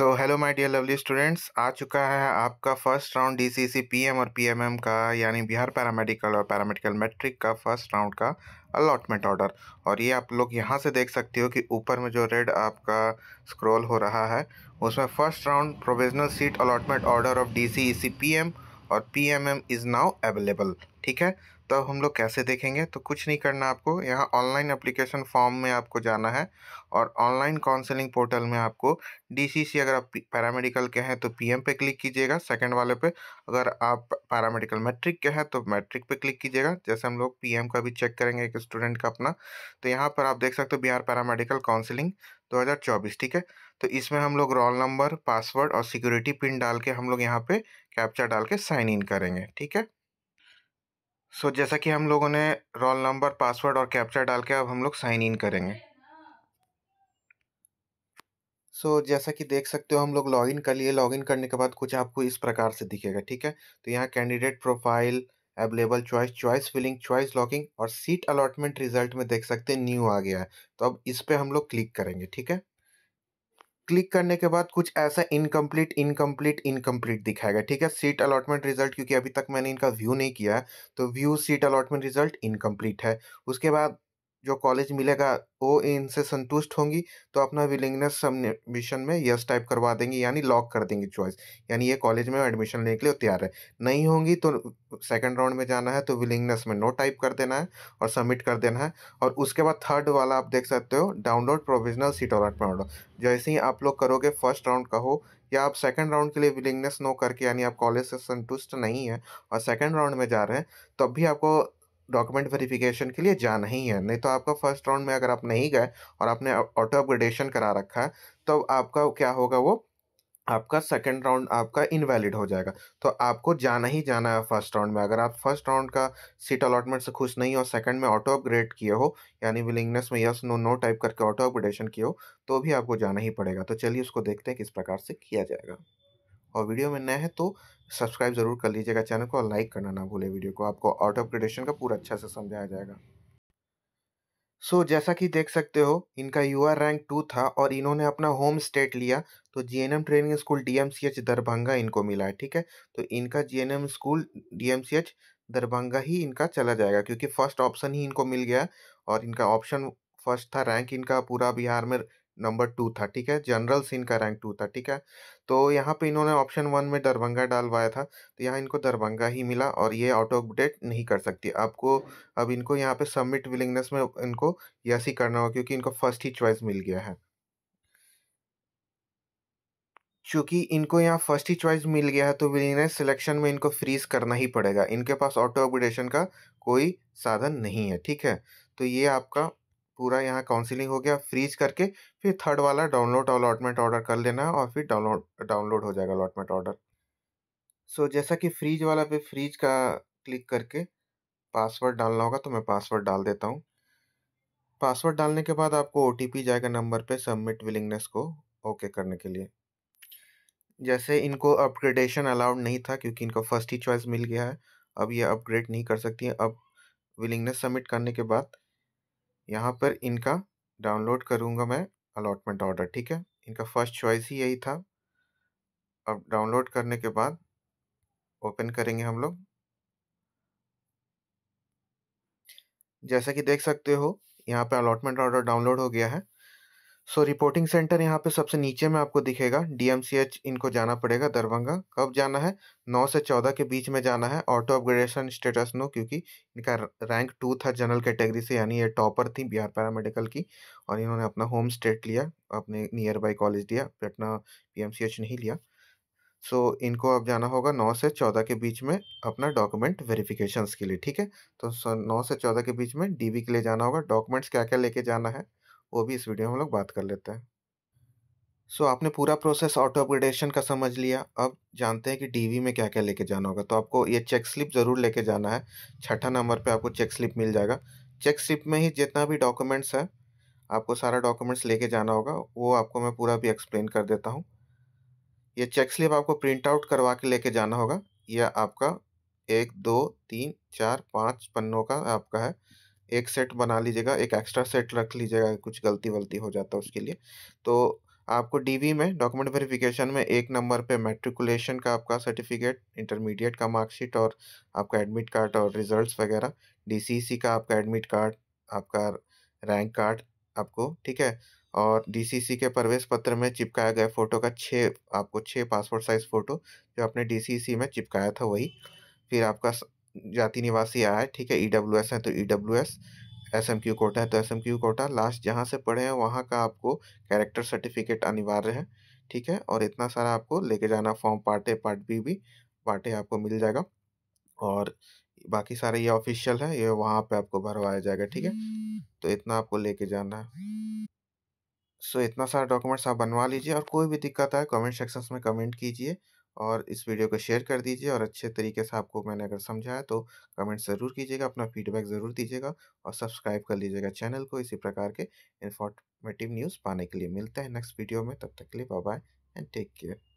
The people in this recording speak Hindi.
so hello my dear lovely students आ चुका है आपका फर्स्ट राउंड डीसीसी पीएम और पीएमएम का यानी बिहार पैरामेडिकल और पैरामेडिकल मैट्रिक का फर्स्ट राउंड का अलॉटमेंट ऑर्डर और ये आप लोग यहाँ से देख सकते हो कि ऊपर में जो रेड आपका स्क्रॉल हो रहा है उसमें first round provisional seat allotment order of D C P M और P M M is now available ठीक है तो हम लोग कैसे देखेंगे तो कुछ नहीं करना आपको यहाँ ऑनलाइन एप्लीकेशन फॉर्म में आपको जाना है और ऑनलाइन काउंसलिंग पोर्टल में आपको डीसीसी अगर आप पैरामेडिकल के हैं तो पीएम पे क्लिक कीजिएगा सेकंड वाले पे अगर आप पैरामेडिकल मैट्रिक के हैं तो मैट्रिक पे क्लिक कीजिएगा जैसे हम लोग पी का भी चेक करेंगे एक स्टूडेंट का अपना तो यहाँ पर आप देख सकते हो बिहार पैरामेडिकल काउंसिलिंग दो ठीक है तो इसमें हम लोग रोल नंबर पासवर्ड और सिक्योरिटी पिन डाल के हम लोग यहाँ पर कैप्चा डाल के साइन इन करेंगे ठीक है सो so, जैसा कि हम लोगों ने रोल नंबर पासवर्ड और कैप्चर डाल के अब हम लोग साइन इन करेंगे सो so, जैसा कि देख सकते हो हम लोग लॉगिन कर लिए लॉगिन करने के बाद कुछ आपको इस प्रकार से दिखेगा ठीक है तो यहाँ candidate profile available choice choice filling choice locking और सीट अलॉटमेंट रिजल्ट में देख सकते हैं न्यू आ गया है तो अब इस पर हम लोग क्लिक करेंगे ठीक है क्लिक करने के बाद कुछ ऐसा इनकम्प्लीट इनकम्प्लीट इनकम्प्लीट दिखाएगा ठीक है सीट अलॉटमेंट रिजल्ट क्योंकि अभी तक मैंने इनका व्यू नहीं किया है तो view seat allotment result incomplete है उसके बाद जो कॉलेज मिलेगा वो इनसे संतुष्ट होंगी तो अपना विलिंगनेस सबमिशन में यस टाइप करवा देंगी यानी लॉक कर देंगी चॉइस यानी ये कॉलेज में एडमिशन लेने के लिए तैयार है नहीं होंगी तो सेकंड राउंड में जाना है तो विलिंगनेस में नो टाइप कर देना है और सबमिट कर देना है और उसके बाद थर्ड वाला आप देख सकते हो डाउनलोड प्रोविजनल सीट अलॉटमेंट जैसे ही आप लोग करोगे फर्स्ट राउंड का हो या आप सेकंड राउंड के लिए विलिंगनेस नो करके यानी आप कॉलेज से संतुष्ट नहीं है और सेकंड राउंड में जा रहे हैं तब भी आपको डॉक्यूमेंट वेरिफिकेशन के लिए जाना ही है नहीं तो आपका फर्स्ट राउंड में अगर आप नहीं गए और आपने ऑटो अपग्रेडेशन करा रखा है तो आपका क्या होगा वो आपका सेकंड राउंड आपका इनवैलिड हो जाएगा तो आपको जाना ही जाना है फर्स्ट राउंड में अगर आप फर्स्ट राउंड का सीट अलॉटमेंट से खुश नहीं हो सेकंड में ऑटो अपग्रेड किए हो यानी विलिंगनेस में यस नो नो टाइप करके ऑटो अपग्रेडेशन किए हो तो भी आपको जाना ही पड़ेगा तो चलिए उसको देखते हैं किस प्रकार से किया जाएगा और वीडियो में नए हैं तो सब्सक्राइब जरूर कर लीजिएगा चैनल को और लाइक करना ना भूले वीडियो को आपको आउट ऑफ ग्रेडेशन का पूरा अच्छा से समझाया जाएगा सो so, जैसा कि देख सकते हो इनका यू रैंक टू था और इन्होंने अपना होम स्टेट लिया तो GNM training school DMCH Darbhanga इनको मिला है ठीक है तो इनका जीएनएम स्कूल डीएमसीएच दरभंगा ही इनका चला जाएगा क्योंकि फर्स्ट ऑप्शन ही इनको मिल गया और इनका ऑप्शन फर्स्ट था रैंक इनका पूरा बिहार में नंबर टू था ठीक है जनरल सिंह का रैंक टू था ठीक है तो यहाँ पे इन्होंने ऑप्शन वन में दरभंगा डालवाया था तो यहाँ इनको दरभंगा ही मिला और ये ऑटो अपडेट नहीं कर सकती आपको अब इनको यहाँ पे सबमिट विलिंगनेस में इनको यस ही करना होगा क्योंकि इनको फर्स्ट ही चॉइस मिल गया है चूँकि इनको यहाँ फर्स्ट ही चॉइस मिल गया है तो विलिंगनेस सिलेक्शन में इनको फ्रीज करना ही पड़ेगा इनके पास ऑटो अपग्रेडेशन का कोई साधन नहीं है ठीक है तो ये आपका पूरा यहाँ काउंसिलिंग हो गया फ्रीज करके फिर थर्ड वाला डाउनलोड अलॉटमेंट ऑर्डर कर लेना है और फिर डाउनलोड डाउनलोड हो जाएगा अलॉटमेंट ऑर्डर सो जैसा कि फ्रीज वाला पे फ्रीज का क्लिक करके पासवर्ड डालना होगा तो मैं पासवर्ड डाल देता हूँ पासवर्ड डालने के बाद आपको ओ जाएगा नंबर पर सबमिट विलिंगनेस को ओके करने के लिए जैसे इनको अपग्रेडेशन अलाउड नहीं था क्योंकि इनको फर्स्ट ही चॉइस मिल गया है अब ये अपग्रेड नहीं कर सकती हैं अब विलिंगनेस सबमिट करने के बाद यहाँ पर इनका डाउनलोड करूँगा मैं अलॉटमेंट ऑर्डर ठीक है इनका फर्स्ट चॉइस ही यही था अब डाउनलोड करने के बाद ओपन करेंगे हम लोग जैसा कि देख सकते हो यहाँ पर अलॉटमेंट ऑर्डर डाउनलोड हो गया है सो रिपोर्टिंग सेंटर यहाँ पे सबसे नीचे में आपको दिखेगा डीएमसीएच इनको जाना पड़ेगा दरभंगा कब जाना है 9 से 14 के बीच में जाना है ऑटो अपग्रेडेशन स्टेटस नो क्योंकि इनका रैंक टू था जनरल कैटेगरी से यानी ये टॉपर थी बिहार पैरामेडिकल की और इन्होंने अपना होम स्टेट लिया अपने नियर बाई कॉलेज दिया पटना पी नहीं लिया सो so, इनको अब जाना होगा नौ से चौदह के बीच में अपना डॉक्यूमेंट वेरिफिकेशन के लिए ठीक है तो नौ से चौदह के बीच में डी के लिए जाना होगा डॉक्यूमेंट्स क्या क्या लेके जाना है वो भी इस वीडियो में हम लोग बात कर लेते हैं सो so, आपने पूरा प्रोसेस ऑटो अपग्रेडेशन का समझ लिया अब जानते हैं कि डीवी में क्या क्या लेके जाना होगा तो आपको ये चेक स्लिप ज़रूर लेके जाना है छठा नंबर पे आपको चेक स्लिप मिल जाएगा चेक स्लिप में ही जितना भी डॉक्यूमेंट्स है आपको सारा डॉक्यूमेंट्स लेके जाना होगा वो आपको मैं पूरा भी एक्सप्लेन कर देता हूँ ये चेक स्लिप आपको प्रिंट आउट करवा के लेके जाना होगा यह आपका एक दो तीन चार पाँच पन्नों का आपका है एक सेट बना लीजिएगा एक एक्स्ट्रा सेट रख लीजिएगा कुछ गलती वलती हो जाता है उसके लिए तो आपको डीवी में डॉक्यूमेंट वेरिफिकेशन में एक नंबर पे मेट्रिकुलेशन का आपका सर्टिफिकेट इंटरमीडिएट का मार्कशीट और आपका एडमिट कार्ड और रिजल्ट्स वगैरह डीसीसी e का आपका एडमिट कार्ड आपका रैंक कार्ड आपको ठीक है और डीसीसी e के प्रवेश पत्र में चिपकाया गया फ़ोटो का छः आपको छः पासपोर्ट साइज़ फ़ोटो जो आपने डी e में चिपकाया था वही फिर आपका जाति निवासी आया है ठीक है ई डब्ल्यू एस है तो E W S S M Q quota है तो S M Q quota last जहाँ से पढ़े हैं वहाँ का आपको कैरेक्टर सर्टिफिकेट अनिवार्य है ठीक है और इतना सारा आपको लेके जाना form part A part B भी पार्ट ए आपको मिल जाएगा और बाकी सारे ये ऑफिशियल है ये वहाँ पे आपको भरवाया जाएगा ठीक है तो इतना आपको लेके जाना है सो इतना सारा डॉक्यूमेंट्स आप बनवा लीजिए और कोई भी दिक्कत आए कमेंट सेक्शन में कमेंट कीजिए और इस वीडियो को शेयर कर दीजिए और अच्छे तरीके से आपको मैंने अगर समझाया तो कमेंट ज़रूर कीजिएगा अपना फीडबैक ज़रूर दीजिएगा और सब्सक्राइब कर लीजिएगा चैनल को इसी प्रकार के इन्फॉर्मेटिव न्यूज़ पाने के लिए मिलते हैं नेक्स्ट वीडियो में तब तक के लिए bye bye and take care